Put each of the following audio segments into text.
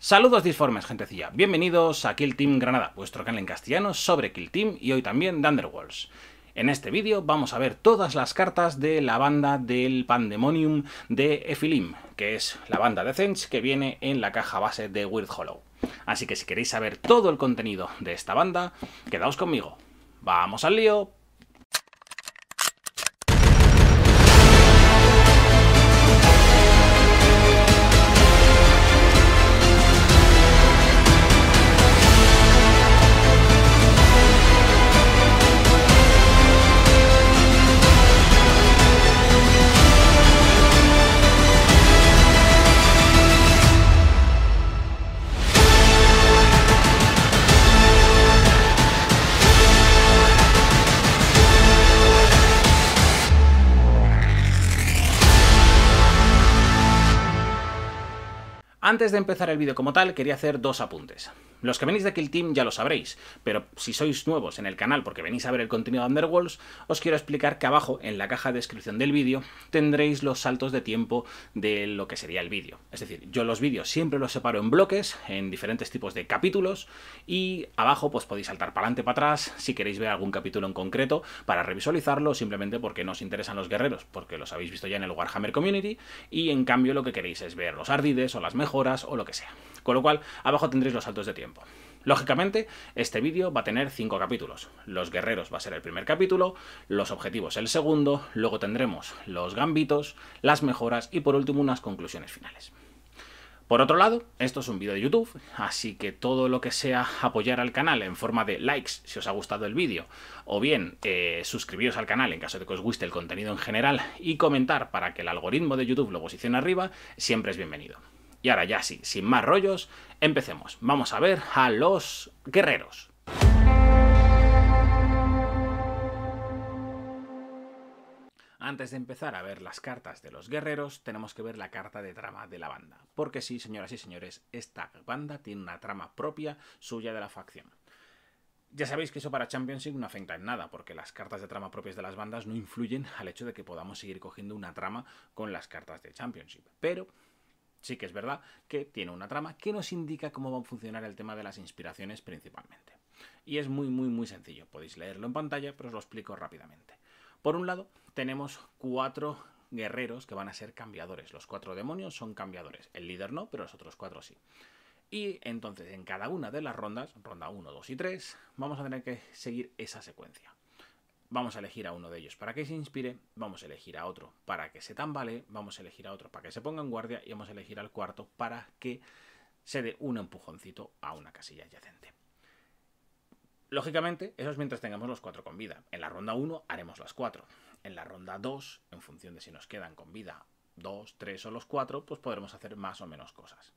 Saludos disformes, gentecilla. Bienvenidos a Kill Team Granada, vuestro canal en castellano sobre Kill Team y hoy también de Underworlds. En este vídeo vamos a ver todas las cartas de la banda del Pandemonium de Efilim, que es la banda de Zench que viene en la caja base de Weird Hollow. Así que si queréis saber todo el contenido de esta banda, quedaos conmigo. ¡Vamos al lío! Antes de empezar el vídeo como tal, quería hacer dos apuntes. Los que venís de Kill Team ya lo sabréis, pero si sois nuevos en el canal porque venís a ver el contenido de Underworlds, os quiero explicar que abajo, en la caja de descripción del vídeo, tendréis los saltos de tiempo de lo que sería el vídeo. Es decir, yo los vídeos siempre los separo en bloques, en diferentes tipos de capítulos, y abajo pues podéis saltar para adelante, para atrás, si queréis ver algún capítulo en concreto, para revisualizarlo, simplemente porque nos interesan los guerreros, porque los habéis visto ya en el Warhammer Community, y en cambio lo que queréis es ver los ardides o las mejores o lo que sea. Con lo cual, abajo tendréis los saltos de tiempo. Lógicamente, este vídeo va a tener cinco capítulos. Los guerreros va a ser el primer capítulo, los objetivos el segundo, luego tendremos los gambitos, las mejoras y por último unas conclusiones finales. Por otro lado, esto es un vídeo de YouTube, así que todo lo que sea apoyar al canal en forma de likes si os ha gustado el vídeo, o bien eh, suscribiros al canal en caso de que os guste el contenido en general y comentar para que el algoritmo de YouTube lo posicione arriba, siempre es bienvenido. Y ahora ya sí, sin más rollos, empecemos. Vamos a ver a los guerreros. Antes de empezar a ver las cartas de los guerreros, tenemos que ver la carta de trama de la banda. Porque sí, señoras y señores, esta banda tiene una trama propia suya de la facción. Ya sabéis que eso para Championship no afecta en nada, porque las cartas de trama propias de las bandas no influyen al hecho de que podamos seguir cogiendo una trama con las cartas de Championship. Pero Sí que es verdad que tiene una trama que nos indica cómo va a funcionar el tema de las inspiraciones principalmente. Y es muy, muy, muy sencillo. Podéis leerlo en pantalla, pero os lo explico rápidamente. Por un lado, tenemos cuatro guerreros que van a ser cambiadores. Los cuatro demonios son cambiadores. El líder no, pero los otros cuatro sí. Y entonces en cada una de las rondas, ronda 1, 2 y 3, vamos a tener que seguir esa secuencia vamos a elegir a uno de ellos. Para que se inspire, vamos a elegir a otro. Para que se tambalee, vamos a elegir a otro. Para que se ponga en guardia y vamos a elegir al cuarto para que se dé un empujoncito a una casilla adyacente. Lógicamente, eso es mientras tengamos los cuatro con vida. En la ronda 1 haremos las cuatro. En la ronda 2, en función de si nos quedan con vida dos, tres o los cuatro, pues podremos hacer más o menos cosas.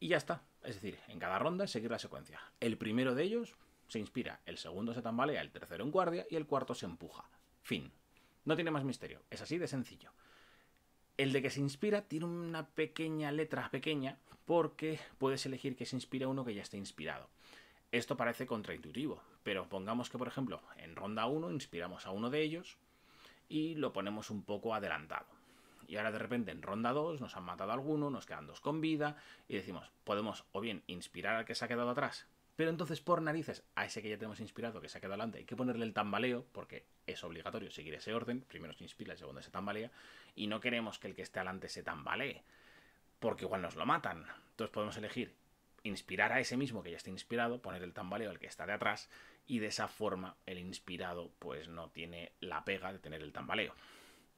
Y ya está. Es decir, en cada ronda seguir la secuencia. El primero de ellos se inspira, el segundo se tambalea, el tercero en guardia y el cuarto se empuja. Fin. No tiene más misterio, es así de sencillo. El de que se inspira tiene una pequeña letra pequeña porque puedes elegir que se inspira uno que ya esté inspirado. Esto parece contraintuitivo, pero pongamos que, por ejemplo, en ronda 1 inspiramos a uno de ellos y lo ponemos un poco adelantado. Y ahora de repente en ronda 2 nos han matado a alguno, nos quedan dos con vida y decimos, podemos o bien inspirar al que se ha quedado atrás pero entonces, por narices, a ese que ya tenemos inspirado, que se ha quedado adelante, hay que ponerle el tambaleo, porque es obligatorio seguir ese orden. Primero se inspira, el segundo se tambalea. Y no queremos que el que esté adelante se tambalee, porque igual nos lo matan. Entonces podemos elegir inspirar a ese mismo que ya está inspirado, poner el tambaleo al que está de atrás, y de esa forma el inspirado pues no tiene la pega de tener el tambaleo.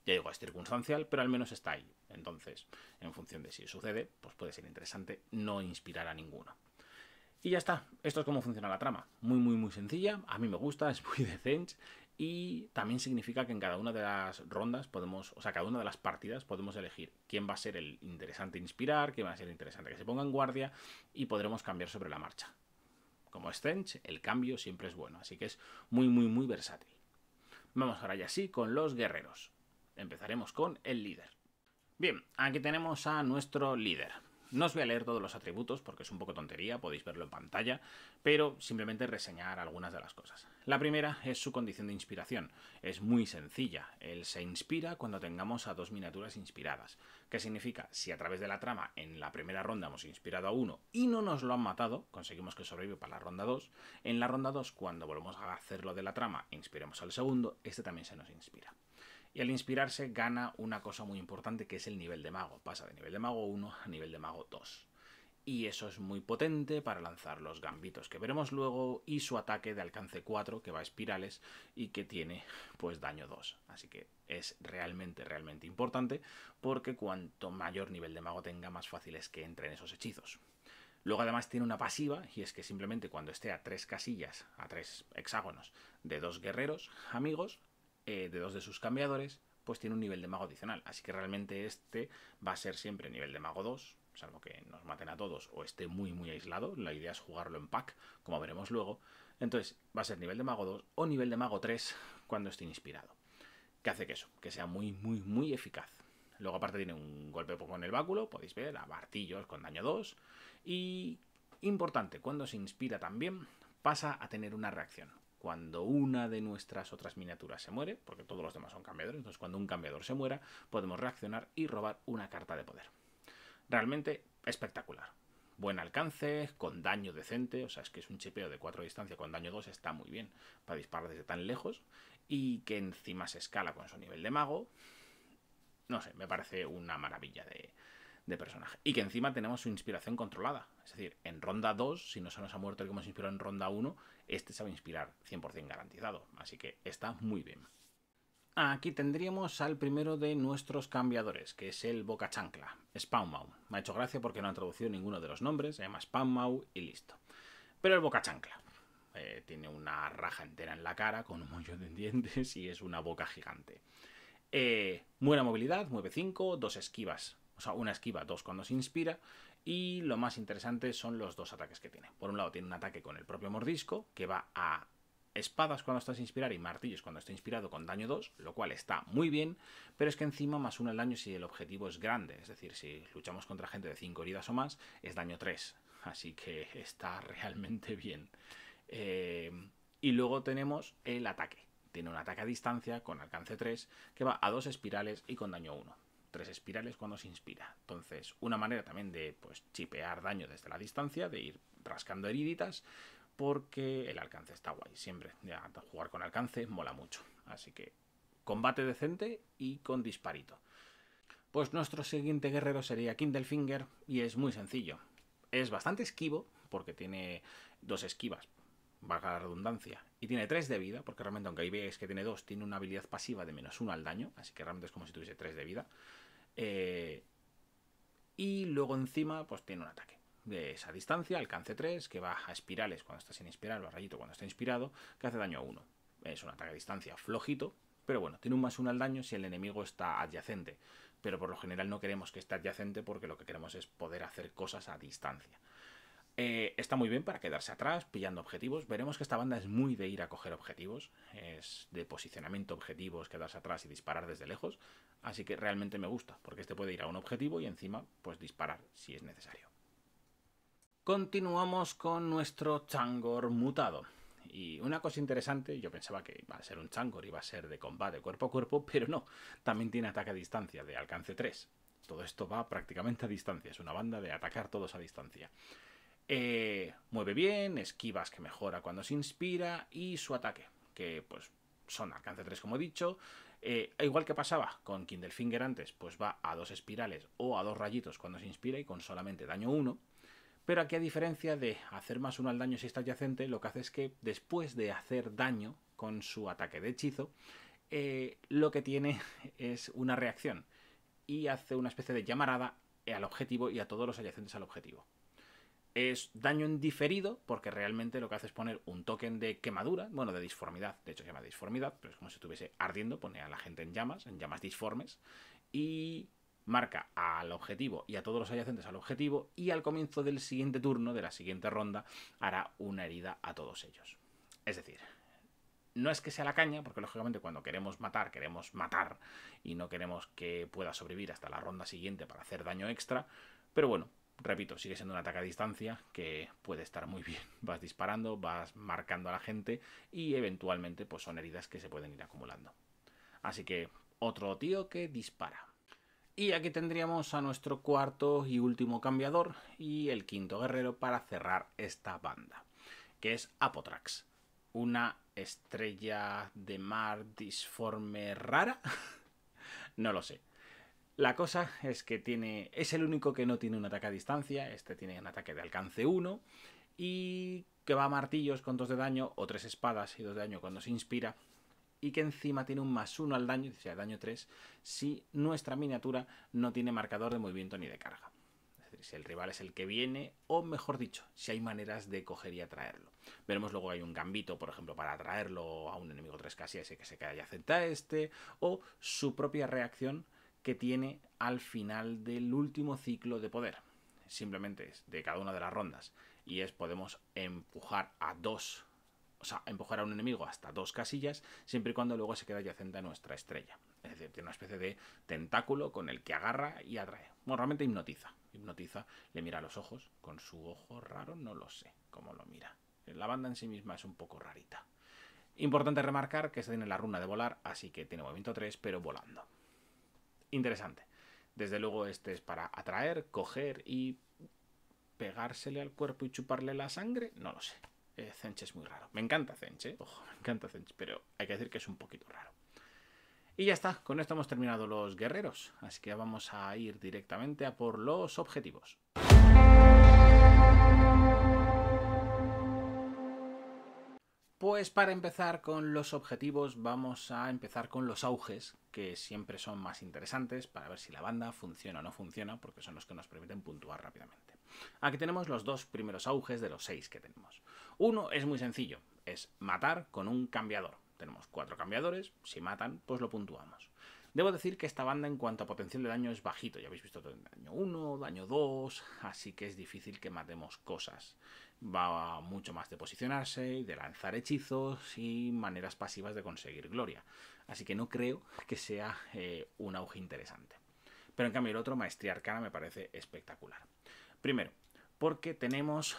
Ya digo, es circunstancial, pero al menos está ahí. Entonces, en función de si sucede, pues puede ser interesante no inspirar a ninguno. Y ya está, esto es cómo funciona la trama. Muy, muy, muy sencilla, a mí me gusta, es muy decente y también significa que en cada una de las rondas podemos, o sea, cada una de las partidas podemos elegir quién va a ser el interesante inspirar, quién va a ser el interesante que se ponga en guardia y podremos cambiar sobre la marcha. Como Stench, el cambio siempre es bueno, así que es muy, muy, muy versátil. Vamos ahora ya sí con los guerreros. Empezaremos con el líder. Bien, aquí tenemos a nuestro líder. No os voy a leer todos los atributos porque es un poco tontería, podéis verlo en pantalla, pero simplemente reseñar algunas de las cosas. La primera es su condición de inspiración. Es muy sencilla. Él se inspira cuando tengamos a dos miniaturas inspiradas. ¿Qué significa? Si a través de la trama en la primera ronda hemos inspirado a uno y no nos lo han matado, conseguimos que sobreviva para la ronda 2. En la ronda 2, cuando volvemos a hacer lo de la trama, e inspiremos al segundo, este también se nos inspira. Y al inspirarse gana una cosa muy importante que es el nivel de mago. Pasa de nivel de mago 1 a nivel de mago 2. Y eso es muy potente para lanzar los gambitos que veremos luego y su ataque de alcance 4 que va a espirales y que tiene pues daño 2. Así que es realmente, realmente importante porque cuanto mayor nivel de mago tenga más fácil es que entren esos hechizos. Luego además tiene una pasiva y es que simplemente cuando esté a tres casillas, a tres hexágonos de dos guerreros amigos, eh, de dos de sus cambiadores, pues tiene un nivel de mago adicional. Así que realmente este va a ser siempre nivel de mago 2, salvo que nos maten a todos o esté muy muy aislado. La idea es jugarlo en pack, como veremos luego. Entonces va a ser nivel de mago 2 o nivel de mago 3 cuando esté inspirado. ¿Qué hace que eso, que sea muy muy muy eficaz. Luego aparte tiene un golpe con el báculo, podéis ver, a martillos con daño 2. Y importante, cuando se inspira también pasa a tener una reacción. Cuando una de nuestras otras miniaturas se muere, porque todos los demás son cambiadores, entonces cuando un cambiador se muera, podemos reaccionar y robar una carta de poder. Realmente espectacular. Buen alcance, con daño decente, o sea, es que es un chipeo de 4 distancia con daño 2, está muy bien para disparar desde tan lejos, y que encima se escala con su nivel de mago. No sé, me parece una maravilla de, de personaje. Y que encima tenemos su inspiración controlada. Es decir, en ronda 2, si no se nos ha muerto el que hemos inspirado en ronda 1, este sabe inspirar, 100% garantizado, así que está muy bien. Aquí tendríamos al primero de nuestros cambiadores, que es el Boca Chancla, Spawnmau. Me ha hecho gracia porque no ha traducido ninguno de los nombres, se llama Mau y listo. Pero el Boca Chancla eh, tiene una raja entera en la cara con un montón de dientes y es una boca gigante. Eh, buena movilidad, mueve 5, dos esquivas, o sea, una esquiva, dos cuando se inspira, y lo más interesante son los dos ataques que tiene. Por un lado tiene un ataque con el propio mordisco, que va a espadas cuando estás inspirado y martillos cuando está inspirado con daño 2, lo cual está muy bien, pero es que encima más uno el daño si el objetivo es grande, es decir, si luchamos contra gente de 5 heridas o más, es daño 3, así que está realmente bien. Eh, y luego tenemos el ataque. Tiene un ataque a distancia con alcance 3 que va a dos espirales y con daño 1 tres espirales cuando se inspira. Entonces, una manera también de pues, chipear daño desde la distancia, de ir rascando heriditas, porque el alcance está guay, siempre. Ya, jugar con alcance mola mucho. Así que combate decente y con disparito. Pues nuestro siguiente guerrero sería Kindlefinger y es muy sencillo. Es bastante esquivo porque tiene dos esquivas, valga la redundancia, y tiene tres de vida, porque realmente aunque ahí es que tiene dos, tiene una habilidad pasiva de menos uno al daño, así que realmente es como si tuviese tres de vida. Eh, y luego encima, pues tiene un ataque de esa distancia, alcance 3, que va a espirales cuando está sin inspirar, o a rayito cuando está inspirado, que hace daño a 1. Es un ataque a distancia flojito, pero bueno, tiene un más 1 al daño si el enemigo está adyacente. Pero por lo general no queremos que esté adyacente porque lo que queremos es poder hacer cosas a distancia. Eh, está muy bien para quedarse atrás, pillando objetivos. Veremos que esta banda es muy de ir a coger objetivos. Es de posicionamiento objetivos, quedarse atrás y disparar desde lejos. Así que realmente me gusta, porque este puede ir a un objetivo y encima pues disparar si es necesario. Continuamos con nuestro Changor mutado. Y una cosa interesante, yo pensaba que iba a ser un Changor, iba a ser de combate cuerpo a cuerpo, pero no, también tiene ataque a distancia, de alcance 3. Todo esto va prácticamente a distancia, es una banda de atacar todos a distancia. Eh, mueve bien, esquivas que mejora cuando se inspira y su ataque, que pues son alcance 3 como he dicho, eh, igual que pasaba con Kindle Finger antes, pues va a dos espirales o a dos rayitos cuando se inspira y con solamente daño 1. Pero aquí a diferencia de hacer más uno al daño si está adyacente, lo que hace es que después de hacer daño con su ataque de hechizo, eh, lo que tiene es una reacción y hace una especie de llamarada al objetivo y a todos los adyacentes al objetivo es daño en diferido, porque realmente lo que hace es poner un token de quemadura, bueno, de disformidad, de hecho se llama disformidad, pero es como si estuviese ardiendo, pone a la gente en llamas, en llamas disformes, y marca al objetivo y a todos los adyacentes al objetivo, y al comienzo del siguiente turno, de la siguiente ronda, hará una herida a todos ellos. Es decir, no es que sea la caña, porque lógicamente cuando queremos matar, queremos matar, y no queremos que pueda sobrevivir hasta la ronda siguiente para hacer daño extra, pero bueno, repito, sigue siendo un ataque a distancia que puede estar muy bien. Vas disparando, vas marcando a la gente y eventualmente pues son heridas que se pueden ir acumulando. Así que otro tío que dispara. Y aquí tendríamos a nuestro cuarto y último cambiador y el quinto guerrero para cerrar esta banda, que es Apotrax, una estrella de mar disforme rara. no lo sé la cosa es que tiene es el único que no tiene un ataque a distancia, este tiene un ataque de alcance 1 y que va a martillos con 2 de daño o 3 espadas y 2 de daño cuando se inspira y que encima tiene un más 1 al daño, o sea, daño 3, si nuestra miniatura no tiene marcador de movimiento ni de carga. Es decir, si el rival es el que viene, o mejor dicho, si hay maneras de coger y atraerlo. Veremos luego que hay un gambito, por ejemplo, para atraerlo a un enemigo 3 casi ese que se queda y acepta este, o su propia reacción que tiene al final del último ciclo de poder. Simplemente es de cada una de las rondas. Y es podemos empujar a dos, o sea, empujar a un enemigo hasta dos casillas, siempre y cuando luego se quede adyacente a nuestra estrella. Es decir, tiene una especie de tentáculo con el que agarra y atrae. Bueno, realmente hipnotiza. Hipnotiza, le mira a los ojos, con su ojo raro, no lo sé cómo lo mira. La banda en sí misma es un poco rarita. Importante remarcar que se tiene la runa de volar, así que tiene movimiento 3, pero volando interesante. Desde luego este es para atraer, coger y pegársele al cuerpo y chuparle la sangre, no lo sé. Eh, Zenche es muy raro. Me encanta Zenche, ¿eh? ojo, me encanta Zenche, pero hay que decir que es un poquito raro. Y ya está, con esto hemos terminado los guerreros, así que vamos a ir directamente a por los objetivos. Pues para empezar con los objetivos vamos a empezar con los auges, que siempre son más interesantes para ver si la banda funciona o no funciona, porque son los que nos permiten puntuar rápidamente. Aquí tenemos los dos primeros auges de los seis que tenemos. Uno es muy sencillo, es matar con un cambiador. Tenemos cuatro cambiadores, si matan, pues lo puntuamos. Debo decir que esta banda en cuanto a potencial de daño es bajito, ya habéis visto daño 1, daño 2, así que es difícil que matemos cosas va mucho más de posicionarse, de lanzar hechizos y maneras pasivas de conseguir gloria. Así que no creo que sea eh, un auge interesante. Pero en cambio el otro, Maestría Arcana, me parece espectacular. Primero, porque tenemos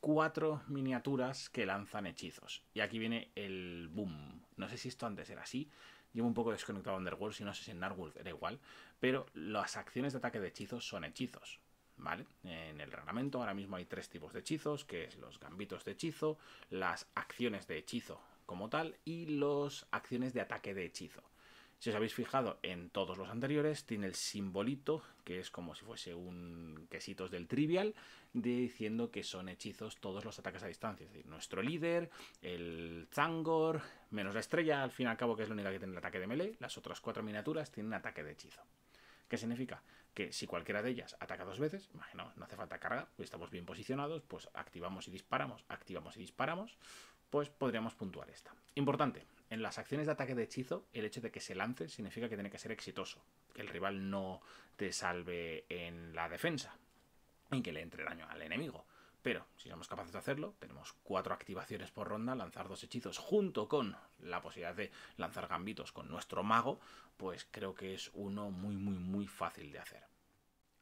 cuatro miniaturas que lanzan hechizos. Y aquí viene el boom. No sé si esto antes era así. Llevo un poco desconectado a Underworld, si no sé si en Narwhal era igual. Pero las acciones de ataque de hechizos son hechizos. En el reglamento ahora mismo hay tres tipos de hechizos, que es los gambitos de hechizo, las acciones de hechizo como tal y las acciones de ataque de hechizo. Si os habéis fijado en todos los anteriores, tiene el simbolito, que es como si fuese un quesitos del trivial, diciendo que son hechizos todos los ataques a distancia. Es decir, nuestro líder, el Zangor, menos la estrella, al fin y al cabo, que es la única que tiene el ataque de melee, las otras cuatro miniaturas tienen ataque de hechizo. ¿Qué significa? que si cualquiera de ellas ataca dos veces, imaginaos, no hace falta carga, pues estamos bien posicionados, pues activamos y disparamos, activamos y disparamos, pues podríamos puntuar esta. Importante, en las acciones de ataque de hechizo, el hecho de que se lance significa que tiene que ser exitoso, que el rival no te salve en la defensa, en que le entre daño al enemigo. Pero si somos capaces de hacerlo, tenemos cuatro activaciones por ronda, lanzar dos hechizos junto con la posibilidad de lanzar gambitos con nuestro mago, pues creo que es uno muy, muy, muy fácil de hacer.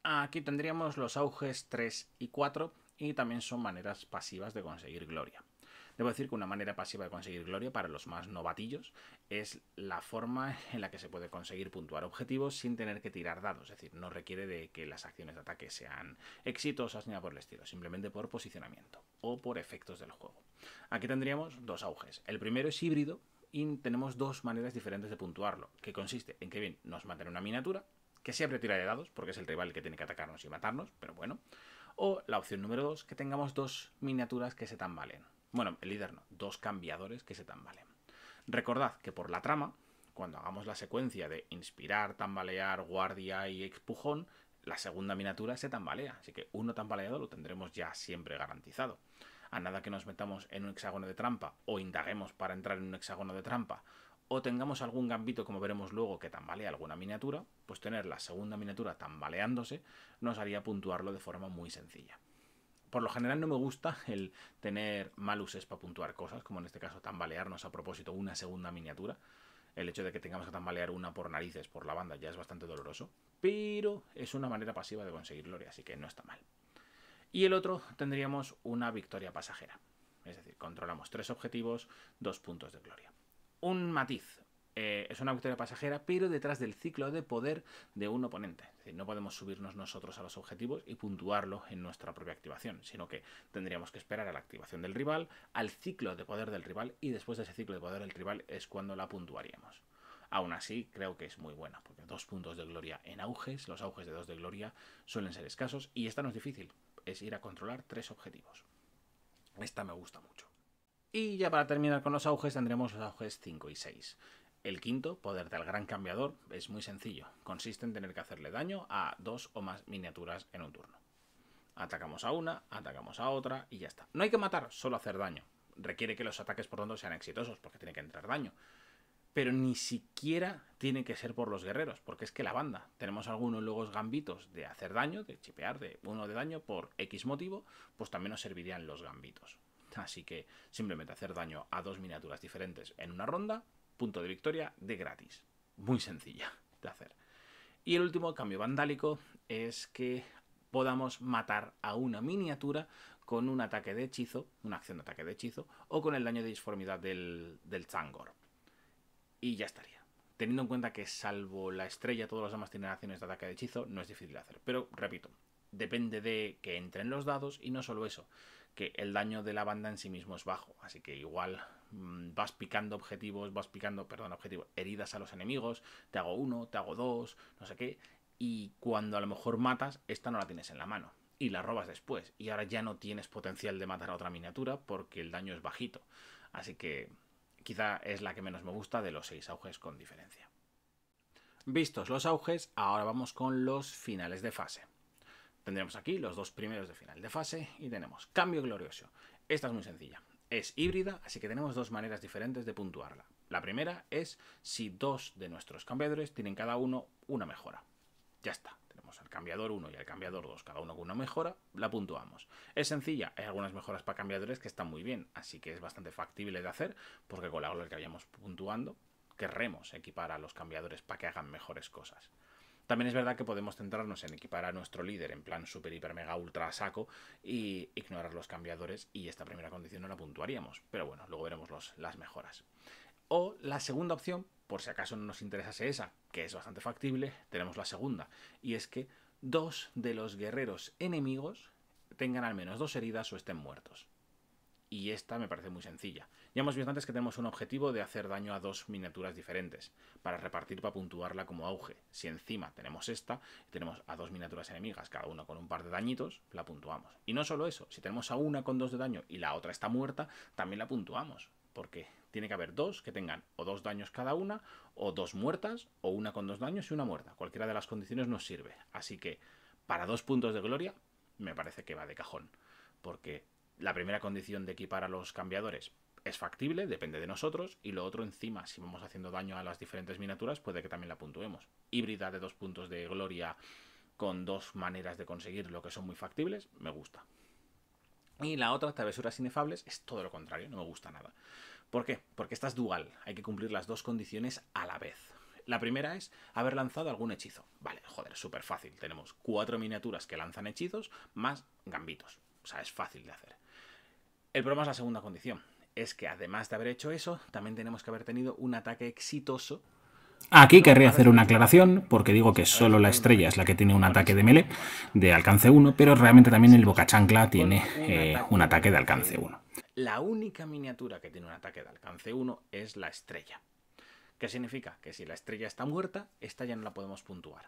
Aquí tendríamos los auges 3 y 4 y también son maneras pasivas de conseguir gloria. Debo decir que una manera pasiva de conseguir gloria para los más novatillos es la forma en la que se puede conseguir puntuar objetivos sin tener que tirar dados, es decir, no requiere de que las acciones de ataque sean exitosas ni nada por el estilo, simplemente por posicionamiento o por efectos del juego. Aquí tendríamos dos auges. El primero es híbrido y tenemos dos maneras diferentes de puntuarlo, que consiste en que bien nos maten una miniatura, que siempre tira de dados, porque es el rival el que tiene que atacarnos y matarnos, pero bueno. O la opción número dos, que tengamos dos miniaturas que se tambalen. Bueno, el líder no, dos cambiadores que se tambalean. Recordad que por la trama, cuando hagamos la secuencia de inspirar, tambalear, guardia y expujón, la segunda miniatura se tambalea, así que uno tambaleado lo tendremos ya siempre garantizado. A nada que nos metamos en un hexágono de trampa o indaguemos para entrar en un hexágono de trampa o tengamos algún gambito como veremos luego que tambalea alguna miniatura, pues tener la segunda miniatura tambaleándose nos haría puntuarlo de forma muy sencilla por lo general no me gusta el tener maluses para puntuar cosas, como en este caso tambalearnos a propósito una segunda miniatura. El hecho de que tengamos que tambalear una por narices por la banda ya es bastante doloroso, pero es una manera pasiva de conseguir gloria, así que no está mal. Y el otro tendríamos una victoria pasajera, es decir, controlamos tres objetivos, dos puntos de gloria. Un matiz, eh, es una victoria pasajera, pero detrás del ciclo de poder de un oponente. no podemos subirnos nosotros a los objetivos y puntuarlo en nuestra propia activación, sino que tendríamos que esperar a la activación del rival, al ciclo de poder del rival, y después de ese ciclo de poder del rival es cuando la puntuaríamos. Aún así, creo que es muy buena, porque dos puntos de gloria en auges, los auges de dos de gloria suelen ser escasos, y esta no es difícil, es ir a controlar tres objetivos. Esta me gusta mucho. Y ya para terminar con los auges tendremos los auges 5 y 6. El quinto, poder del gran cambiador, es muy sencillo. Consiste en tener que hacerle daño a dos o más miniaturas en un turno. Atacamos a una, atacamos a otra y ya está. No hay que matar, solo hacer daño. Requiere que los ataques por ronda sean exitosos porque tiene que entrar daño. Pero ni siquiera tiene que ser por los guerreros, porque es que la banda. Tenemos algunos luego gambitos de hacer daño, de chipear, de uno de daño por X motivo, pues también nos servirían los gambitos. Así que simplemente hacer daño a dos miniaturas diferentes en una ronda punto de victoria de gratis. Muy sencilla de hacer. Y el último cambio vandálico es que podamos matar a una miniatura con un ataque de hechizo, una acción de ataque de hechizo, o con el daño de disformidad del, del Y ya estaría. Teniendo en cuenta que salvo la estrella, todos los demás tienen acciones de ataque de hechizo, no es difícil de hacer. Pero, repito, depende de que entren los dados y no solo eso, que el daño de la banda en sí mismo es bajo. Así que igual Mm, vas picando objetivos, vas picando, perdón, objetivos, heridas a los enemigos, te hago uno, te hago dos, no sé qué, y cuando a lo mejor matas, esta no la tienes en la mano y la robas después, y ahora ya no tienes potencial de matar a otra miniatura porque el daño es bajito, así que quizá es la que menos me gusta de los seis auges con diferencia. Vistos los auges, ahora vamos con los finales de fase. Tendremos aquí los dos primeros de final de fase y tenemos cambio glorioso. Esta es muy sencilla es híbrida, así que tenemos dos maneras diferentes de puntuarla. La primera es si dos de nuestros cambiadores tienen cada uno una mejora. Ya está, tenemos al cambiador 1 y al cambiador 2, cada uno con una mejora, la puntuamos. Es sencilla, hay algunas mejoras para cambiadores que están muy bien, así que es bastante factible de hacer, porque con la hora que vayamos puntuando, querremos equipar a los cambiadores para que hagan mejores cosas. También es verdad que podemos centrarnos en equipar a nuestro líder en plan super, hiper, mega, ultra saco e ignorar los cambiadores y esta primera condición no la puntuaríamos. Pero bueno, luego veremos las mejoras. O la segunda opción, por si acaso no nos interesase esa, que es bastante factible, tenemos la segunda. Y es que dos de los guerreros enemigos tengan al menos dos heridas o estén muertos y esta me parece muy sencilla. Ya hemos visto antes que tenemos un objetivo de hacer daño a dos miniaturas diferentes, para repartir para puntuarla como auge. Si encima tenemos esta, tenemos a dos miniaturas enemigas, cada una con un par de dañitos, la puntuamos. Y no solo eso, si tenemos a una con dos de daño y la otra está muerta, también la puntuamos, porque tiene que haber dos que tengan o dos daños cada una, o dos muertas, o una con dos daños y una muerta. Cualquiera de las condiciones nos sirve. Así que, para dos puntos de gloria, me parece que va de cajón, porque la primera condición de equipar a los cambiadores es factible, depende de nosotros, y lo otro encima, si vamos haciendo daño a las diferentes miniaturas, puede que también la puntuemos. Híbrida de dos puntos de gloria con dos maneras de conseguir lo que son muy factibles, me gusta. Y la otra, travesuras inefables, es todo lo contrario, no me gusta nada. ¿Por qué? Porque esta es dual, hay que cumplir las dos condiciones a la vez. La primera es haber lanzado algún hechizo. Vale, joder, súper fácil. Tenemos cuatro miniaturas que lanzan hechizos más gambitos. O sea, es fácil de hacer. El problema es la segunda condición. Es que además de haber hecho eso, también tenemos que haber tenido un ataque exitoso. Aquí querría hacer una aclaración, porque digo que solo la estrella es la que tiene un ataque de melee de alcance 1, pero realmente también el Boca Chancla tiene eh, un ataque de alcance 1. La única miniatura que tiene un ataque de alcance 1 es la estrella. ¿Qué significa? Que si la estrella está muerta, esta ya no la podemos puntuar.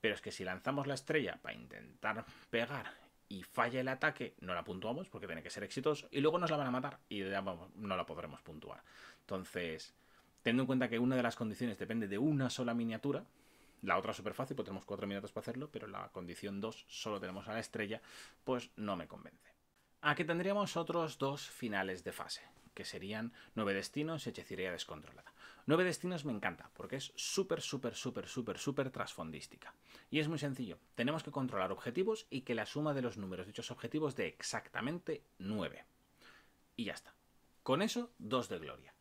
Pero es que si lanzamos la estrella para intentar pegar y falla el ataque, no la puntuamos porque tiene que ser exitoso y luego nos la van a matar y no la podremos puntuar. Entonces, teniendo en cuenta que una de las condiciones depende de una sola miniatura, la otra es súper fácil, pues tenemos cuatro minutos para hacerlo, pero la condición 2 solo tenemos a la estrella, pues no me convence. Aquí tendríamos otros dos finales de fase, que serían Nueve Destinos y Hechicería Descontrolada. Nueve destinos me encanta, porque es súper, súper, súper, súper, súper trasfondística. Y es muy sencillo, tenemos que controlar objetivos y que la suma de los números de dichos objetivos de exactamente 9. Y ya está. Con eso, dos de gloria.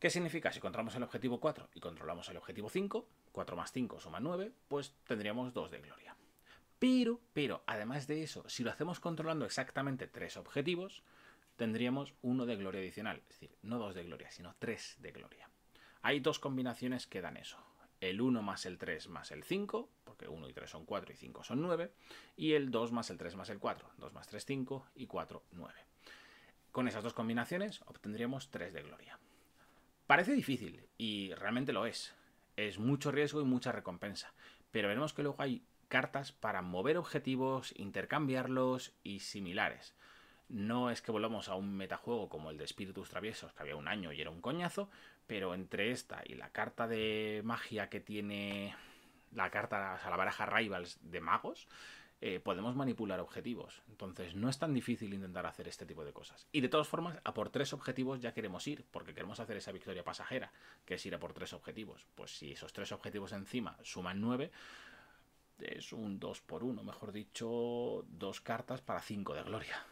¿Qué significa? Si controlamos el objetivo 4 y controlamos el objetivo 5, 4 más 5 suma 9, pues tendríamos dos de gloria. Pero, pero, además de eso, si lo hacemos controlando exactamente 3 objetivos, tendríamos uno de gloria adicional. Es decir, no dos de gloria, sino tres de gloria. Hay dos combinaciones que dan eso. El 1 más el 3 más el 5, porque 1 y 3 son 4 y 5 son 9, y el 2 más el 3 más el 4, 2 más 3, 5 y 4, 9. Con esas dos combinaciones obtendríamos 3 de gloria. Parece difícil, y realmente lo es. Es mucho riesgo y mucha recompensa, pero veremos que luego hay cartas para mover objetivos, intercambiarlos y similares. No es que volvamos a un metajuego como el de Espíritus Traviesos, que había un año y era un coñazo, pero entre esta y la carta de magia que tiene la carta, a la baraja Rivals de magos, eh, podemos manipular objetivos. Entonces no es tan difícil intentar hacer este tipo de cosas. Y de todas formas, a por tres objetivos ya queremos ir, porque queremos hacer esa victoria pasajera, que es ir a por tres objetivos. Pues si esos tres objetivos encima suman nueve, es un 2 por uno, mejor dicho, dos cartas para cinco de gloria.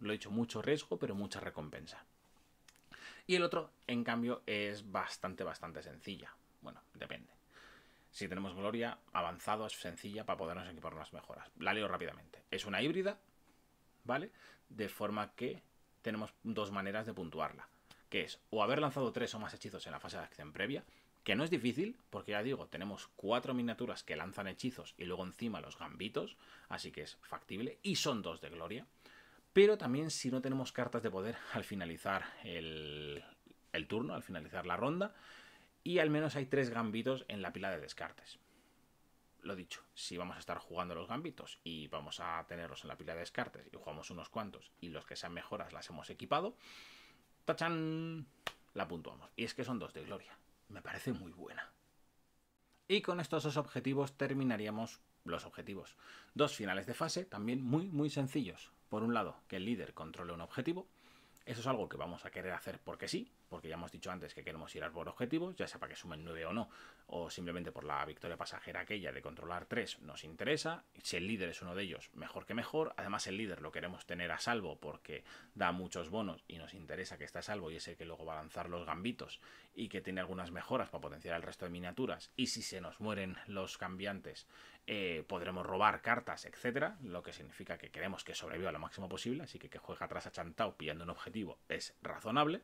Lo he hecho mucho riesgo, pero mucha recompensa. Y el otro, en cambio, es bastante, bastante sencilla. Bueno, depende. Si tenemos Gloria, avanzado, es sencilla para podernos equipar unas mejoras. La leo rápidamente. Es una híbrida, ¿vale? De forma que tenemos dos maneras de puntuarla. Que es o haber lanzado tres o más hechizos en la fase de acción previa, que no es difícil, porque ya digo, tenemos cuatro miniaturas que lanzan hechizos y luego encima los gambitos, así que es factible, y son dos de gloria. Pero también si no tenemos cartas de poder al finalizar el, turno, al finalizar la ronda. Y al menos hay tres gambitos en la pila de descartes lo dicho, si vamos a estar jugando los gambitos y vamos a tenerlos en la pila de descartes y jugamos unos cuantos y los que sean mejoras las hemos equipado, tachan, la puntuamos. Y es que son dos de gloria. Me parece muy buena. Y con estos dos objetivos terminaríamos los objetivos. Dos finales de fase también muy muy sencillos por un lado, que el líder controle un objetivo. Eso es algo que vamos a querer hacer porque sí, porque ya hemos dicho antes que queremos ir a por objetivos, ya sea para que sumen 9 o no, o simplemente por la victoria pasajera aquella de controlar 3 nos interesa. Si el líder es uno de ellos, mejor que mejor. Además, el líder lo queremos tener a salvo porque da muchos bonos y nos interesa que esté a salvo y es el que luego va a lanzar los gambitos y que tiene algunas mejoras para potenciar el resto de miniaturas. Y si se nos mueren los cambiantes eh, podremos robar cartas, etcétera, lo que significa que queremos que sobreviva lo máximo posible, así que que juegue atrás a Chantao pillando un objetivo es razonable.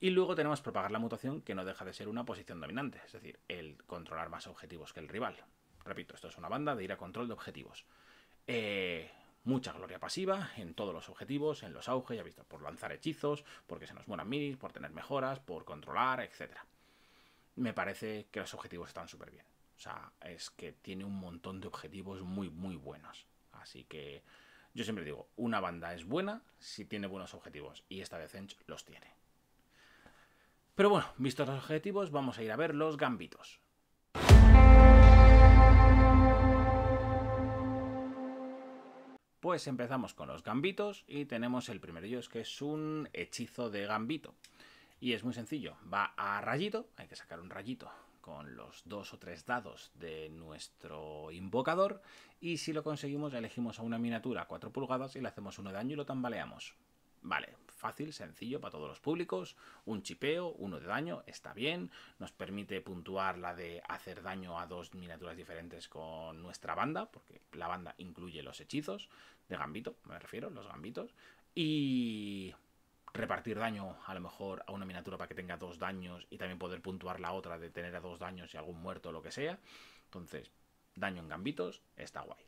Y luego tenemos propagar la mutación, que no deja de ser una posición dominante, es decir, el controlar más objetivos que el rival. Repito, esto es una banda de ir a control de objetivos. Eh, mucha gloria pasiva en todos los objetivos, en los auge, ya visto, por lanzar hechizos, porque se nos mueran minis, por tener mejoras, por controlar, etcétera. Me parece que los objetivos están súper bien. O sea, es que tiene un montón de objetivos muy, muy buenos. Así que yo siempre digo, una banda es buena si tiene buenos objetivos. Y esta de Zench los tiene. Pero bueno, vistos los objetivos, vamos a ir a ver los gambitos. Pues empezamos con los gambitos y tenemos el primero de que es un hechizo de gambito. Y es muy sencillo, va a rayito, hay que sacar un rayito con los dos o tres dados de nuestro invocador y si lo conseguimos elegimos a una miniatura 4 pulgadas y le hacemos uno de daño y lo tambaleamos. Vale, fácil, sencillo para todos los públicos, un chipeo, uno de daño, está bien, nos permite puntuar la de hacer daño a dos miniaturas diferentes con nuestra banda, porque la banda incluye los hechizos de gambito, me refiero, los gambitos, y repartir daño a lo mejor a una miniatura para que tenga dos daños y también poder puntuar la otra de tener a dos daños y algún muerto o lo que sea. Entonces, daño en gambitos está guay.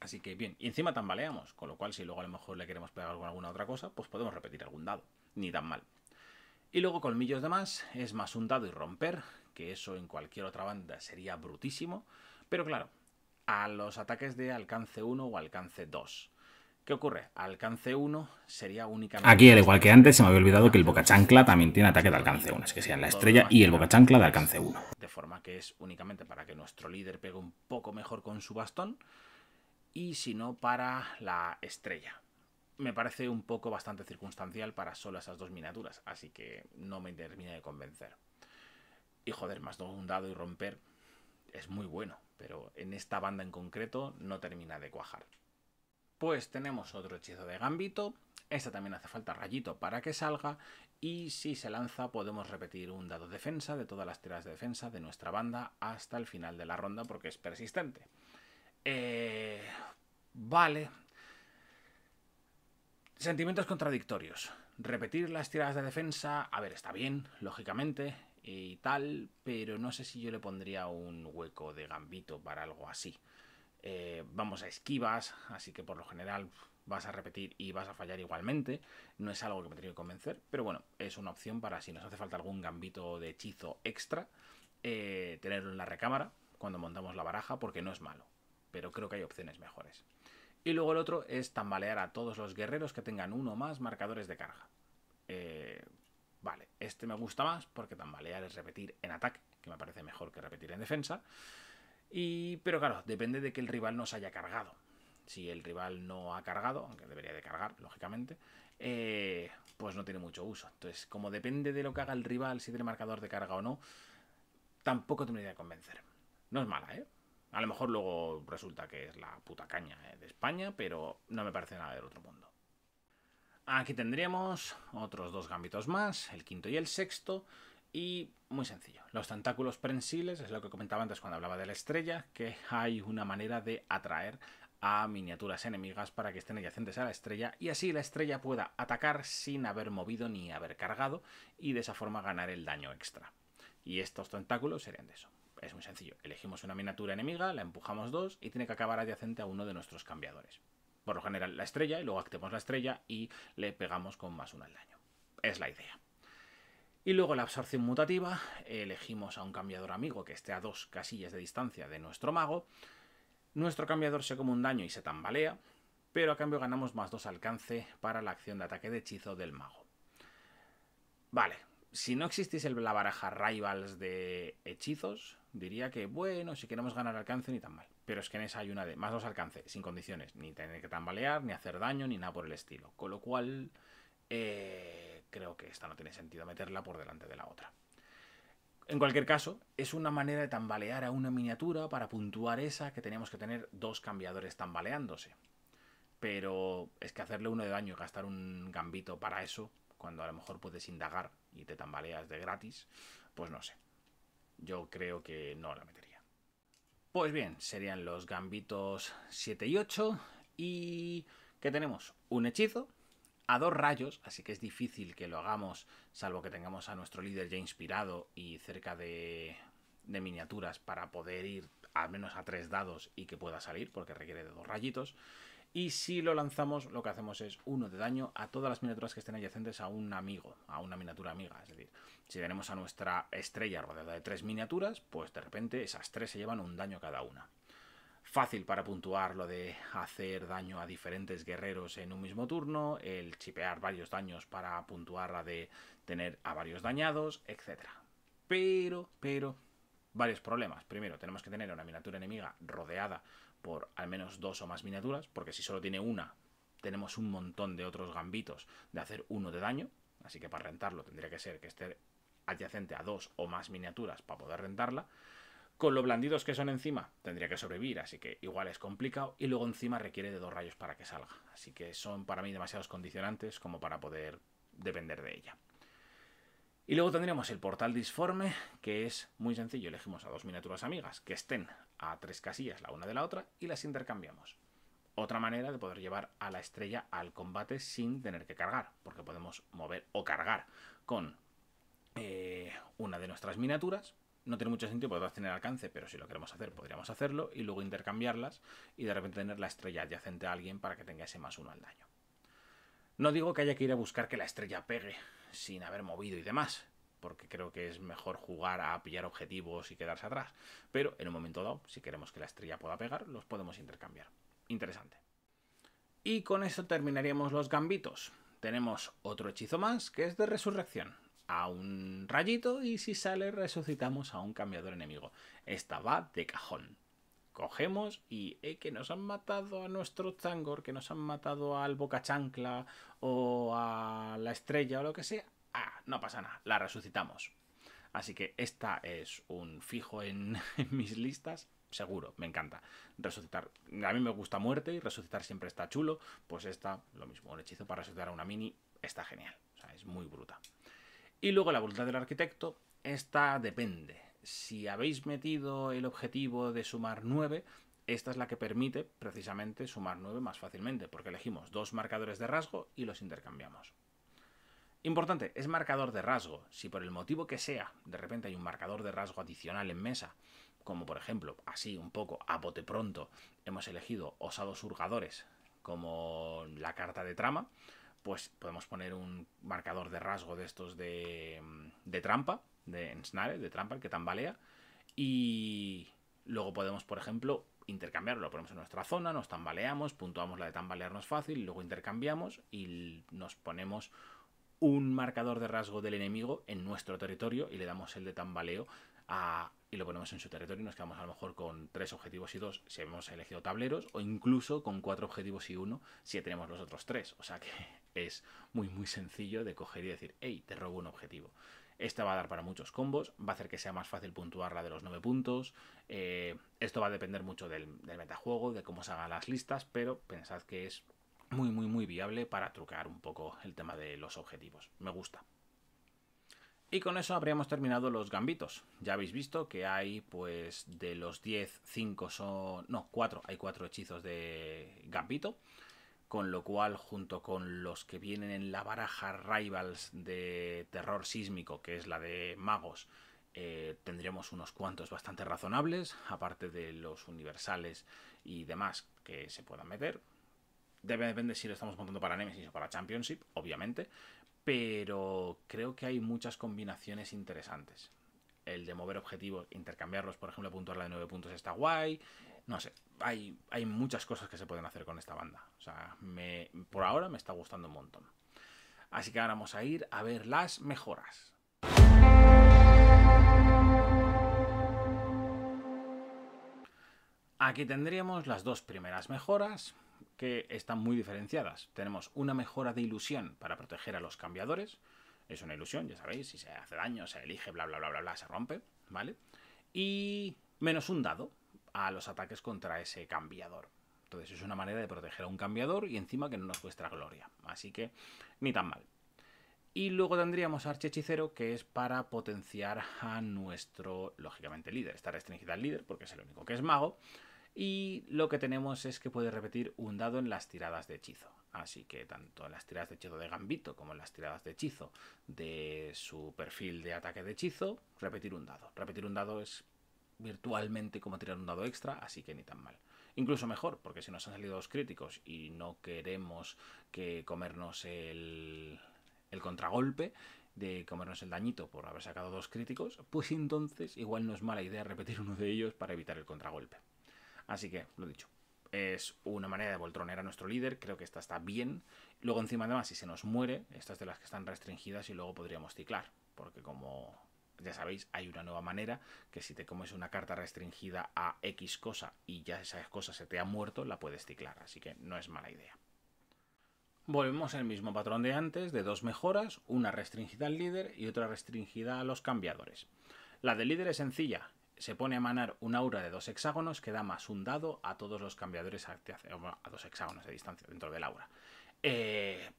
Así que bien, y encima tambaleamos, con lo cual si luego a lo mejor le queremos pegar con alguna otra cosa, pues podemos repetir algún dado, ni tan mal. Y luego colmillos de más, es más un dado y romper, que eso en cualquier otra banda sería brutísimo, pero claro, a los ataques de alcance 1 o alcance 2. ¿Qué ocurre? Alcance 1 sería únicamente... Aquí, al igual que antes, se me había olvidado que el Boca Chancla también tiene ataque de alcance 1, es que sean la estrella y el Boca Chancla de alcance 1. De forma que es únicamente para que nuestro líder pegue un poco mejor con su bastón y si no para la estrella. Me parece un poco bastante circunstancial para solo esas dos miniaturas, así que no me termina de convencer. Y joder, más dos un dado y romper es muy bueno, pero en esta banda en concreto no termina de cuajar. Pues tenemos otro hechizo de gambito. Esta también hace falta rayito para que salga. Y si se lanza podemos repetir un dado defensa de todas las tiras de defensa de nuestra banda hasta el final de la ronda porque es persistente. Eh, vale. Sentimientos contradictorios. Repetir las tiradas de defensa, a ver, está bien, lógicamente, y tal, pero no sé si yo le pondría un hueco de gambito para algo así. Eh, vamos a esquivas, así que por lo general vas a repetir y vas a fallar igualmente. No es algo que me tenga que convencer, pero bueno, es una opción para si nos hace falta algún gambito de hechizo extra, eh, tenerlo en la recámara cuando montamos la baraja, porque no es malo, pero creo que hay opciones mejores. Y luego el otro es tambalear a todos los guerreros que tengan uno más marcadores de carga. Eh, vale, este me gusta más porque tambalear es repetir en ataque, que me parece mejor que repetir en defensa. Y, pero claro, depende de que el rival nos haya cargado. Si el rival no ha cargado, aunque debería de cargar, lógicamente, eh, pues no tiene mucho uso. Entonces, como depende de lo que haga el rival, si tiene marcador de carga o no, tampoco te que convencer. No es mala, ¿eh? A lo mejor luego resulta que es la puta caña eh, de España, pero no me parece nada del otro mundo. Aquí tendríamos otros dos gambitos más, el quinto y el sexto. Y muy sencillo, los tentáculos prensiles, es lo que comentaba antes cuando hablaba de la estrella, que hay una manera de atraer a miniaturas enemigas para que estén adyacentes a la estrella y así la estrella pueda atacar sin haber movido ni haber cargado y de esa forma ganar el daño extra. Y estos tentáculos serían de eso. Es muy sencillo, elegimos una miniatura enemiga, la empujamos dos y tiene que acabar adyacente a uno de nuestros cambiadores. Por lo general la estrella y luego actemos la estrella y le pegamos con más uno el daño. Es la idea. Y luego la absorción mutativa, elegimos a un cambiador amigo que esté a dos casillas de distancia de nuestro mago, nuestro cambiador se come un daño y se tambalea, pero a cambio ganamos más dos alcance para la acción de ataque de hechizo del mago. Vale, si no existís la baraja Rivals de hechizos, diría que, bueno, si queremos ganar alcance, ni tan mal. Pero es que en esa hay una de más dos alcance, sin condiciones, ni tener que tambalear, ni hacer daño, ni nada por el estilo. Con lo cual, eh, creo que esta no tiene sentido meterla por delante de la otra. En cualquier caso, es una manera de tambalear a una miniatura para puntuar esa que tenemos que tener dos cambiadores tambaleándose. Pero es que hacerle uno de daño y gastar un gambito para eso, cuando a lo mejor puedes indagar y te tambaleas de gratis, pues no sé. Yo creo que no la metería. Pues bien, serían los gambitos 7 y 8. ¿Y qué tenemos? Un hechizo, a dos rayos, así que es difícil que lo hagamos, salvo que tengamos a nuestro líder ya inspirado y cerca de, miniaturas para poder ir al menos a tres dados y que pueda salir, porque requiere de dos rayitos. Y si lo lanzamos, lo que hacemos es uno de daño a todas las miniaturas que estén adyacentes a un amigo, a una miniatura amiga. Es decir, si tenemos a nuestra estrella rodeada de tres miniaturas, pues de repente esas tres se llevan un daño cada una fácil para puntuar lo de hacer daño a diferentes guerreros en un mismo turno, el chipear varios daños para puntuar la de tener a varios dañados, etc. Pero, pero, varios problemas. Primero, tenemos que tener una miniatura enemiga rodeada por al menos dos o más miniaturas, porque si solo tiene una, tenemos un montón de otros gambitos de hacer uno de daño, así que para rentarlo tendría que ser que esté adyacente a dos o más miniaturas para poder rentarla con lo blandidos que son encima, tendría que sobrevivir, así que igual es complicado. Y luego encima requiere de dos rayos para que salga. Así que son para mí demasiados condicionantes como para poder depender de ella. Y luego tendríamos el portal disforme, que es muy sencillo. Elegimos a dos miniaturas amigas que estén a tres casillas la una de la otra y las intercambiamos. Otra manera de poder llevar a la estrella al combate sin tener que cargar, porque podemos mover o cargar con eh, una de nuestras miniaturas, no tiene mucho sentido porque tener alcance, pero si lo queremos hacer, podríamos hacerlo y luego intercambiarlas y de repente tener la estrella adyacente a alguien para que tenga ese más uno al daño. No digo que haya que ir a buscar que la estrella pegue sin haber movido y demás, porque creo que es mejor jugar a pillar objetivos y quedarse atrás, pero en un momento dado, si queremos que la estrella pueda pegar, los podemos intercambiar. Interesante. Y con eso terminaríamos los gambitos. Tenemos otro hechizo más, que es de resurrección a un rayito y si sale resucitamos a un cambiador enemigo. Esta va de cajón. Cogemos y eh, que nos han matado a nuestro Zangor, que nos han matado al Boca Chancla o a la estrella o lo que sea. Ah, no pasa nada, la resucitamos. Así que esta es un fijo en, en, mis listas, seguro, me encanta. Resucitar, a mí me gusta muerte y resucitar siempre está chulo, pues esta, lo mismo, un hechizo para resucitar a una mini está genial, o sea, es muy bruta. Y luego la voluntad del arquitecto, esta depende. Si habéis metido el objetivo de sumar 9, esta es la que permite precisamente sumar 9 más fácilmente, porque elegimos dos marcadores de rasgo y los intercambiamos. Importante, es marcador de rasgo. Si por el motivo que sea, de repente hay un marcador de rasgo adicional en mesa, como por ejemplo, así un poco a bote pronto, hemos elegido osados hurgadores como la carta de trama, pues podemos poner un marcador de rasgo de estos de, trampa, de snare, de trampa, que tambalea, y luego podemos, por ejemplo, intercambiarlo, lo ponemos en nuestra zona, nos tambaleamos, puntuamos la de tambalearnos fácil, luego intercambiamos y nos ponemos un marcador de rasgo del enemigo en nuestro territorio y le damos el de tambaleo y lo ponemos en su territorio y nos quedamos a lo mejor con tres objetivos y dos si hemos elegido tableros o incluso con cuatro objetivos y uno si tenemos los otros tres. O sea que es muy muy sencillo de coger y decir, hey, te robo un objetivo. Esta va a dar para muchos combos, va a hacer que sea más fácil puntuar la de los 9 puntos. Eh, esto va a depender mucho del, metajuego, de cómo se hagan las listas, pero pensad que es muy muy muy viable para trucar un poco el tema de los objetivos. Me gusta. Y con eso habríamos terminado los gambitos. Ya habéis visto que hay, pues, de los 10, 5 son... No, 4. Hay 4 hechizos de gambito con lo cual junto con los que vienen en la baraja Rivals de terror sísmico, que es la de magos, eh, tendríamos unos cuantos bastante razonables, aparte de los universales y demás que se puedan meter. Debe, depende si lo estamos montando para Nemesis o para Championship, obviamente, pero creo que hay muchas combinaciones interesantes. El de mover objetivos, intercambiarlos, por ejemplo, puntuar la de 9 puntos está guay. No sé, hay, muchas cosas que se pueden hacer con esta banda. por ahora me está gustando un montón. Así que ahora vamos a ir a ver las mejoras. Aquí tendríamos las dos primeras mejoras que están muy diferenciadas. Tenemos una mejora de ilusión para proteger a los cambiadores. Es una ilusión, ya sabéis, si se hace daño, se elige, bla, bla, bla, bla, bla, se rompe, ¿vale? Y menos un dado, a los ataques contra ese cambiador. Entonces es una manera de proteger a un cambiador y encima que no nos cuesta gloria. Así que ni tan mal. Y luego tendríamos Hechicero que es para potenciar a nuestro, lógicamente, líder. Está restringida al líder porque es el único que es mago. Y lo que tenemos es que puede repetir un dado en las tiradas de hechizo. Así que tanto en las tiradas de hechizo de Gambito como en las tiradas de hechizo de su perfil de ataque de hechizo, repetir un dado. Repetir un dado es virtualmente como tirar un dado extra, así que ni tan mal. Incluso mejor, porque si nos han salido dos críticos y no queremos que comernos el, contragolpe, de comernos el dañito por haber sacado dos críticos, pues entonces igual no es mala idea repetir uno de ellos para evitar el contragolpe. Así que, lo dicho, es una manera de voltronear a nuestro líder, creo que esta está bien. Luego encima además, si se nos muere, estas es de las que están restringidas y luego podríamos ciclar, porque como ya sabéis, hay una nueva manera que si te comes una carta restringida a X cosa y ya esa cosa se te ha muerto, la puedes ciclar, así que no es mala idea. Volvemos al mismo patrón de antes, de dos mejoras, una restringida al líder y otra restringida a los cambiadores. La del líder es sencilla, se pone a manar un aura de dos hexágonos que da más un dado a todos los cambiadores a, dos hexágonos de distancia dentro del aura. Eh,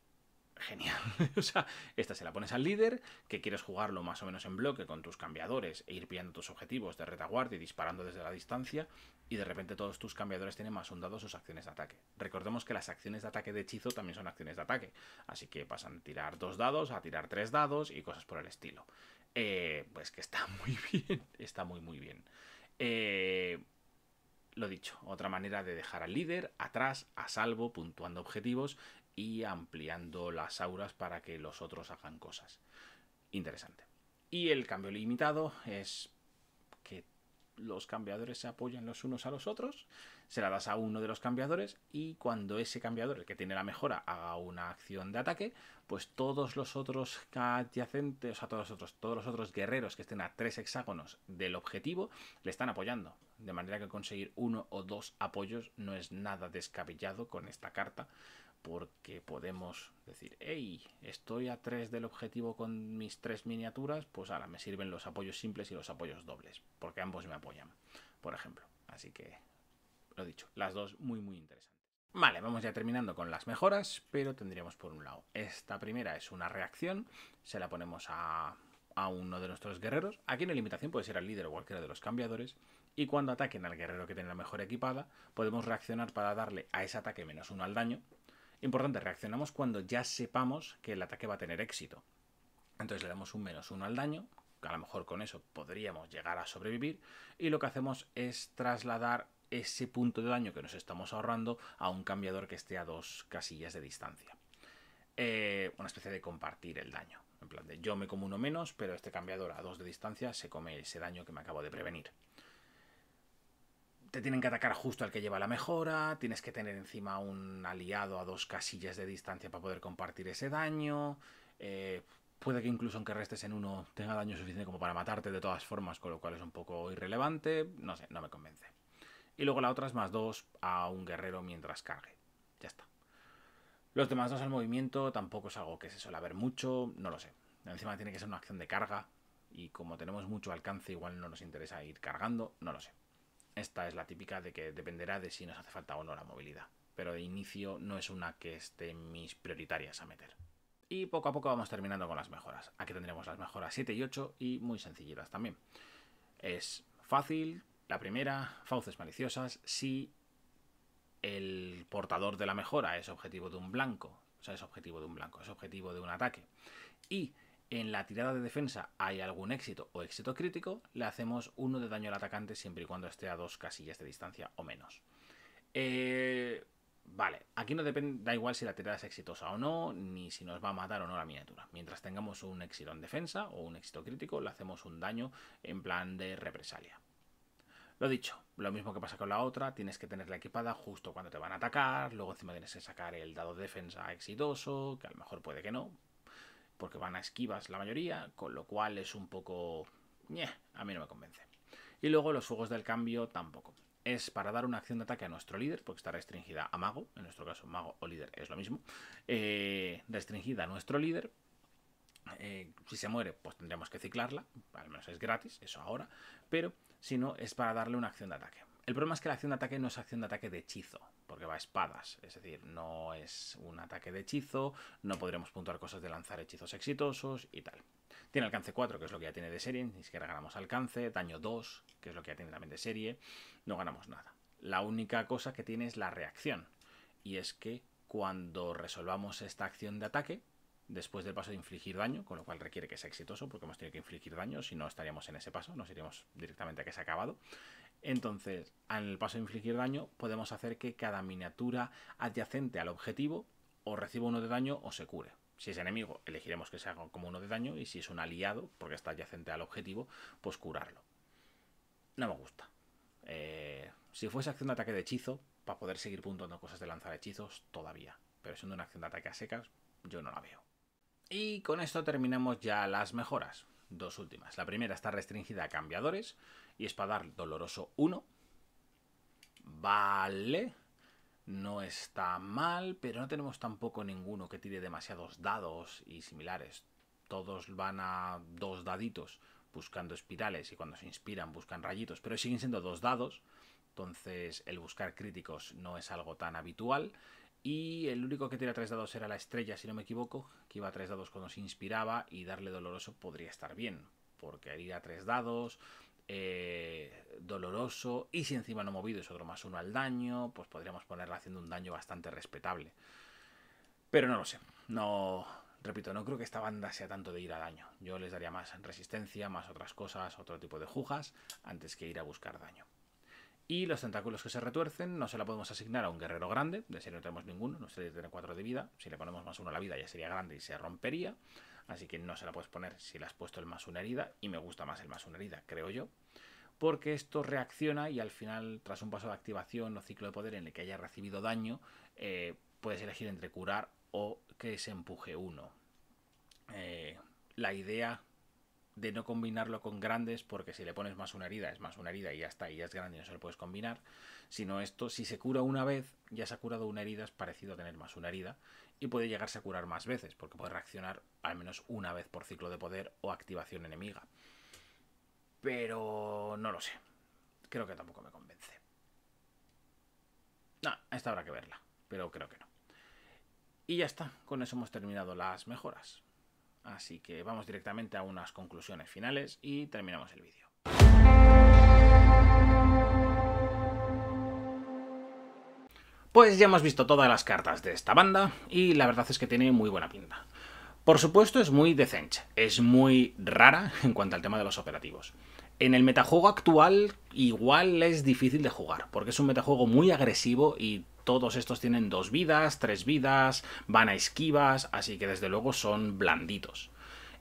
genial. o sea, esta se la pones al líder, que quieres jugarlo más o menos en bloque con tus cambiadores e ir pillando tus objetivos de retaguardia y disparando desde la distancia, y de repente todos tus cambiadores tienen más un dado sus acciones de ataque. Recordemos que las acciones de ataque de hechizo también son acciones de ataque, así que pasan a tirar dos dados, a tirar tres dados y cosas por el estilo. Eh, pues que está muy bien, está muy muy bien. Eh, lo dicho, otra manera de dejar al líder atrás, a salvo, puntuando objetivos y ampliando las auras para que los otros hagan cosas. Interesante. Y el cambio limitado es que los cambiadores se apoyan los unos a los otros, se la das a uno de los cambiadores y cuando ese cambiador, el que tiene la mejora, haga una acción de ataque, pues todos los otros adyacentes, o sea, todos los otros, todos los otros guerreros que estén a tres hexágonos del objetivo, le están apoyando. De manera que conseguir uno o dos apoyos no es nada descabellado con esta carta porque podemos decir, hey, estoy a 3 del objetivo con mis tres miniaturas, pues ahora me sirven los apoyos simples y los apoyos dobles, porque ambos me apoyan, por ejemplo. Así que, lo dicho, las dos muy muy interesantes. Vale, vamos ya terminando con las mejoras, pero tendríamos por un lado, esta primera es una reacción, se la ponemos a, uno de nuestros guerreros, aquí en limitación puede ser al líder o cualquiera de los cambiadores, y cuando ataquen al guerrero que tiene la mejor equipada, podemos reaccionar para darle a ese ataque menos uno al daño, Importante, reaccionamos cuando ya sepamos que el ataque va a tener éxito. Entonces le damos un menos uno al daño, que a lo mejor con eso podríamos llegar a sobrevivir, y lo que hacemos es trasladar ese punto de daño que nos estamos ahorrando a un cambiador que esté a dos casillas de distancia. Eh, una especie de compartir el daño. En plan de yo me como uno menos, pero este cambiador a dos de distancia se come ese daño que me acabo de prevenir te tienen que atacar justo al que lleva la mejora, tienes que tener encima un aliado a dos casillas de distancia para poder compartir ese daño. Eh, puede que incluso aunque restes en uno tenga daño suficiente como para matarte de todas formas, con lo cual es un poco irrelevante. No sé, no me convence. Y luego la otra es más dos a un guerrero mientras cargue. Ya está. Los demás dos al movimiento tampoco es algo que se suele ver mucho, no lo sé. Encima tiene que ser una acción de carga y como tenemos mucho alcance igual no nos interesa ir cargando, no lo sé. Esta es la típica de que dependerá de si nos hace falta o no la movilidad, pero de inicio no es una que esté en mis prioritarias a meter. Y poco a poco vamos terminando con las mejoras. Aquí tendremos las mejoras 7 y 8 y muy sencillitas también. Es fácil, la primera, fauces maliciosas, si el portador de la mejora es objetivo de un blanco, o sea, es objetivo de un blanco, es objetivo de un ataque. Y en la tirada de defensa hay algún éxito o éxito crítico, le hacemos uno de daño al atacante siempre y cuando esté a dos casillas de distancia o menos. Eh, vale, aquí no depende, da igual si la tirada es exitosa o no, ni si nos va a matar o no la miniatura. Mientras tengamos un éxito en defensa o un éxito crítico, le hacemos un daño en plan de represalia. Lo dicho, lo mismo que pasa con la otra, tienes que tenerla equipada justo cuando te van a atacar, luego encima tienes que sacar el dado de defensa exitoso, que a lo mejor puede que no, porque van a esquivas la mayoría, con lo cual es un poco... a mí no me convence. Y luego los fuegos del cambio tampoco. Es para dar una acción de ataque a nuestro líder, porque está restringida a mago, en nuestro caso mago o líder es lo mismo, eh, restringida a nuestro líder. Eh, si se muere, pues tendríamos que ciclarla, al menos es gratis, eso ahora, pero si no, es para darle una acción de ataque. El problema es que la acción de ataque no es acción de ataque de hechizo, porque va a espadas, es decir, no es un ataque de hechizo, no podremos puntuar cosas de lanzar hechizos exitosos y tal. Tiene alcance 4, que es lo que ya tiene de serie, ni siquiera ganamos alcance, daño 2, que es lo que ya tiene también de serie, no ganamos nada. La única cosa que tiene es la reacción, y es que cuando resolvamos esta acción de ataque, después del paso de infligir daño, con lo cual requiere que sea exitoso, porque hemos tenido que infligir daño, si no estaríamos en ese paso, nos iríamos directamente a que se ha acabado. Entonces, en el paso de infligir daño, podemos hacer que cada miniatura adyacente al objetivo o reciba uno de daño o se cure. Si es enemigo, elegiremos que se haga como uno de daño y si es un aliado, porque está adyacente al objetivo, pues curarlo. No me gusta. Eh, si fuese acción de ataque de hechizo, para poder seguir puntuando cosas de lanzar hechizos, todavía. Pero siendo una acción de ataque a secas, yo no la veo. Y con esto terminamos ya las mejoras dos últimas. La primera está restringida a cambiadores y Espadar Doloroso 1. Vale. No está mal, pero no tenemos tampoco ninguno que tire demasiados dados y similares. Todos van a dos daditos buscando espirales y cuando se inspiran buscan rayitos, pero siguen siendo dos dados. Entonces el buscar críticos no es algo tan habitual y el único que tira tres dados era la estrella, si no me equivoco, que iba a tres dados cuando se inspiraba y darle doloroso podría estar bien, porque haría tres dados, eh, doloroso, y si encima no movido es otro más uno al daño, pues podríamos ponerla haciendo un daño bastante respetable. Pero no lo sé, no, repito, no creo que esta banda sea tanto de ir a daño. Yo les daría más resistencia, más otras cosas, otro tipo de jujas, antes que ir a buscar daño. Y los tentáculos que se retuercen no se la podemos asignar a un guerrero grande, de serie no tenemos ninguno, no sería tener 4 de vida, si le ponemos más uno a la vida ya sería grande y se rompería, así que no se la puedes poner si le has puesto el más una herida, y me gusta más el más una herida, creo yo, porque esto reacciona y al final, tras un paso de activación o ciclo de poder en el que haya recibido daño, eh, puedes elegir entre curar o que se empuje uno. Eh, la idea de no combinarlo con grandes, porque si le pones más una herida, es más una herida y ya está, y ya es grande y no se lo puedes combinar. Sino esto, si se cura una vez, ya se ha curado una herida, es parecido a tener más una herida, y puede llegarse a curar más veces, porque puede reaccionar al menos una vez por ciclo de poder o activación enemiga. Pero no lo sé. Creo que tampoco me convence. No, ah, esta habrá que verla, pero creo que no. Y ya está, con eso hemos terminado las mejoras. Así que vamos directamente a unas conclusiones finales y terminamos el vídeo. Pues ya hemos visto todas las cartas de esta banda y la verdad es que tiene muy buena pinta. Por supuesto es muy decente, es muy rara en cuanto al tema de los operativos. En el metajuego actual igual es difícil de jugar, porque es un metajuego muy agresivo y todos estos tienen dos vidas, tres vidas, van a esquivas, así que desde luego son blanditos.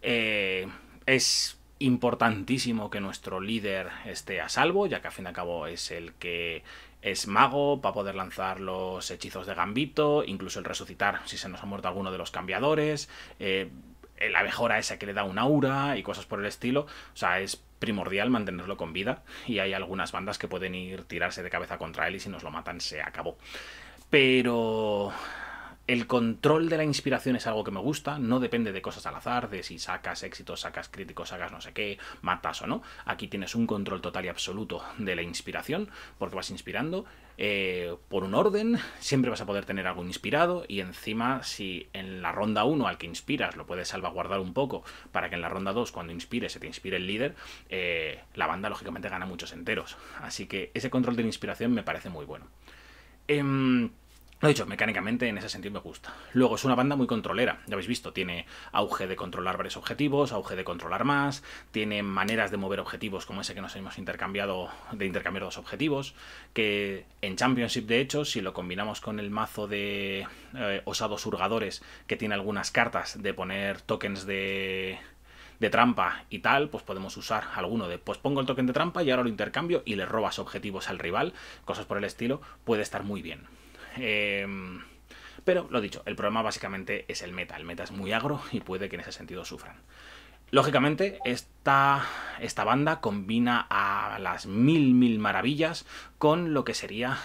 Eh, es importantísimo que nuestro líder esté a salvo, ya que al fin y al cabo es el que es mago para poder lanzar los hechizos de gambito, incluso el resucitar si se nos ha muerto alguno de los cambiadores. Eh, eh, la mejora esa que le da un aura y cosas por el estilo. O sea, es primordial mantenerlo con vida y hay algunas bandas que pueden ir tirarse de cabeza contra él y si nos lo matan se acabó. Pero el control de la inspiración es algo que me gusta, no depende de cosas al azar, de si sacas éxitos, sacas críticos, sacas no sé qué, matas o no. Aquí tienes un control total y absoluto de la inspiración, porque vas inspirando eh, por un orden, siempre vas a poder tener algo inspirado y encima si en la ronda 1 al que inspiras lo puedes salvaguardar un poco para que en la ronda 2 cuando inspire se te inspire el líder, eh, la banda lógicamente gana muchos enteros. Así que ese control de la inspiración me parece muy bueno. Em, lo dicho, mecánicamente en ese sentido me gusta. Luego es una banda muy controlera, ya habéis visto, tiene auge de controlar varios objetivos, auge de controlar más, tiene maneras de mover objetivos como ese que nos hemos intercambiado, de intercambiar dos objetivos, que en Championship de hecho, si lo combinamos con el mazo de eh, osados hurgadores que tiene algunas cartas de poner tokens de, de trampa y tal, pues podemos usar alguno de pues pongo el token de trampa y ahora lo intercambio y le robas objetivos al rival, cosas por el estilo, puede estar muy bien. Em, pero lo dicho, el problema básicamente es el meta. El meta es muy agro y puede que en ese sentido sufran. Lógicamente, es esta, banda combina a las mil, mil maravillas con lo que sería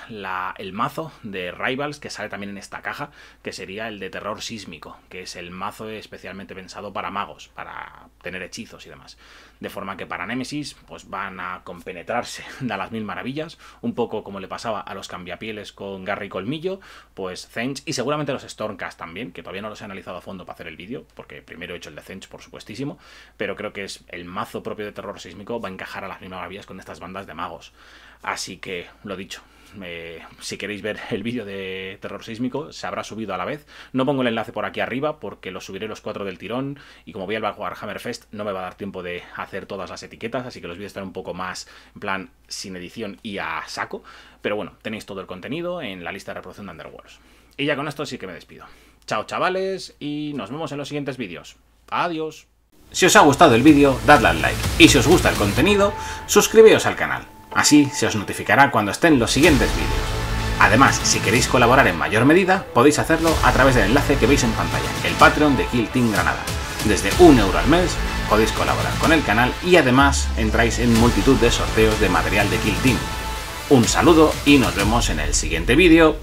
el mazo de Rivals que sale también en esta caja, que sería el de terror sísmico, que es el mazo especialmente pensado para magos, para tener hechizos y demás. De forma que para Nemesis pues van a compenetrarse de las mil maravillas, un poco como le pasaba a los cambiapieles con Garry Colmillo, pues Zench y seguramente los Stormcast también, que todavía no los he analizado a fondo para hacer el vídeo, porque primero he hecho el de Zench, por supuestísimo, pero creo que es el mazo propio de terror sísmico va a encajar a las mismas vías con estas bandas de magos. Así que, lo dicho, eh, si queréis ver el vídeo de terror sísmico, se habrá subido a la vez. No pongo el enlace por aquí arriba porque lo subiré los cuatro del tirón y como voy al Warhammer Fest no me va a dar tiempo de hacer todas las etiquetas, así que los vídeos estar un poco más en plan sin edición y a saco. Pero bueno, tenéis todo el contenido en la lista de reproducción de Underworlds. Y ya con esto sí que me despido. Chao chavales y nos vemos en los siguientes vídeos. Adiós. Si os ha gustado el vídeo, dadle al like, y si os gusta el contenido, suscribíos al canal, así se os notificará cuando estén los siguientes vídeos. Además, si queréis colaborar en mayor medida, podéis hacerlo a través del enlace que veis en pantalla, el Patreon de Kill Team Granada. Desde un euro al mes podéis colaborar con el canal y además entráis en multitud de sorteos de material de Kill Team. Un saludo y nos vemos en el siguiente vídeo.